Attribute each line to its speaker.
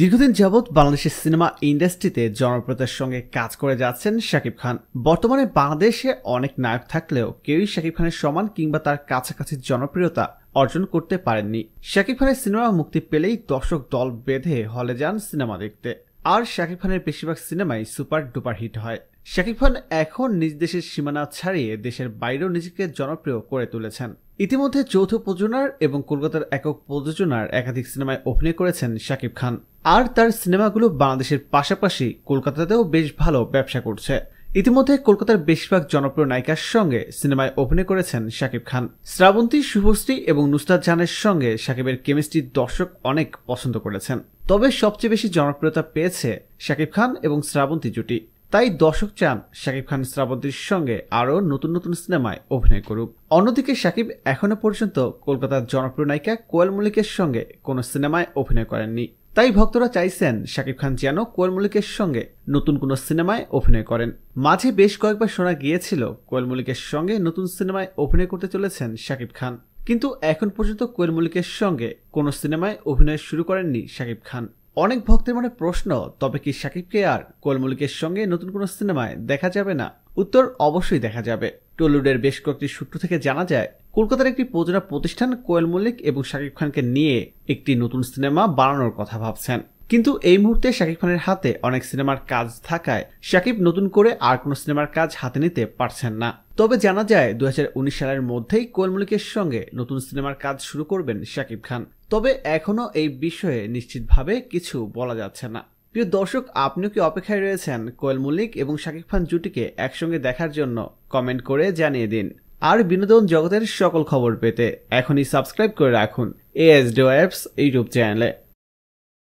Speaker 1: দীর্ঘদিন যাবৎ বাংলাদেশের সিনেমা ইন্ডাস্ট্রিতে জনপ্রিয়তার সঙ্গে কাজ করে যাচ্ছেন শাকিব খান বর্তমানে বাংলাদেশে অনেক নায়ক থাকলেও কেউই শাকিব খানের সমান কিংবা তার কাছাকাছি জনপ্রিয়তা অর্জন করতে পারেননি শাকিব খানের সিনেমা মুক্তি পেলেই দর্শক দল বেঁধে হলে যান সিনেমা দেখতে আর শাকিব খানের বেশিরভাগ সিনেমাই সুপার ডুপার হিট হয় শাকিব খান এখন নিজ দেশের সীমানা ছাড়িয়ে দেশের বাইরেও নিজেকে জনপ্রিয় করে তুলেছেন ইতিমধ্যে যৌথ প্রযোজনার এবং কলকাতার একক প্রযোজনার একাধিক সিনেমায় অভিনয় করেছেন শাকিব খান আর তার সিনেমাগুলো বাংলাদেশের পাশাপাশি কলকাতাতেও বেশ ভালো ব্যবসা করছে ইতিমধ্যে কলকাতার বেশিরভাগ জনপ্রিয় নায়িকার সঙ্গে সিনেমায় অভিনয় করেছেন শাকিব খান শ্রাবন্তী শুভশ্রী এবং নুস্তাদ জানের সঙ্গে শাকিবের কেমিস্ট্রি দর্শক অনেক পছন্দ করেছেন তবে সবচেয়ে বেশি জনপ্রিয়তা পেয়েছে শাকিব খান এবং শ্রাবন্তী জুটি তাই দর্শক চান শাকিব খান শ্রাবন্তীর সঙ্গে আরও নতুন নতুন সিনেমায় অভিনয় করুক অন্যদিকে শাকিব এখনও পর্যন্ত কলকাতার জনপ্রিয় নায়িকা কোয়েল মল্লিকের সঙ্গে কোনো সিনেমায় অভিনয় করেননি তাই ভক্তরা চাইছেন শাকিব খান যেন কোয়েল মল্লিকের সঙ্গে নতুন কোনো সিনেমায় অভিনয় করেন মাঝে বেশ কয়েকবার শোনা গিয়েছিল কোয়েল মল্লিকের সঙ্গে নতুন সিনেমায় অভিনয় করতে চলেছেন শাকিব খান কিন্তু এখন পর্যন্ত কোয়েল মল্লিকের সঙ্গে কোনো সিনেমায় অভিনয় শুরু করেননি শাকিব খান অনেক ভক্তের মনে প্রশ্ন তবে কি শাকিবকে আর কোয়েল মল্লিকের সঙ্গে নতুন কোনো সিনেমায় দেখা যাবে না উত্তর অবশ্যই দেখা যাবে টলিউডের বেশ কয়েকটি সূত্র থেকে জানা যায় কলকাতার একটি প্রযোজনা প্রতিষ্ঠান কোয়েল মল্লিক এবং শাকিব খানকে নিয়ে একটি নতুন সিনেমা বানানোর কথা ভাবছেন কিন্তু এই মুহূর্তে শাকিব খানের হাতে অনেক সিনেমার কাজ থাকায় শাকিব নতুন করে আর কোনো সিনেমার কাজ হাতে নিতে পারছেন না তবে জানা যায় দু সালের মধ্যেই কোয়েল মল্লিকের সঙ্গে নতুন সিনেমার কাজ শুরু করবেন শাকিব খান তবে এখনও এই বিষয়ে নিশ্চিতভাবে কিছু বলা যাচ্ছে না প্রিয় দর্শক আপনিও কি অপেক্ষায় রয়েছেন কোয়েল মল্লিক এবং শাকিব খান জুটিকে একসঙ্গে দেখার জন্য কমেন্ট করে জানিয়ে দিন আর বিনোদন জগতের সকল খবর পেতে এখনই সাবস্ক্রাইব করে রাখুন এএসডিও অ্যাপস ইউটিউব চ্যানেলে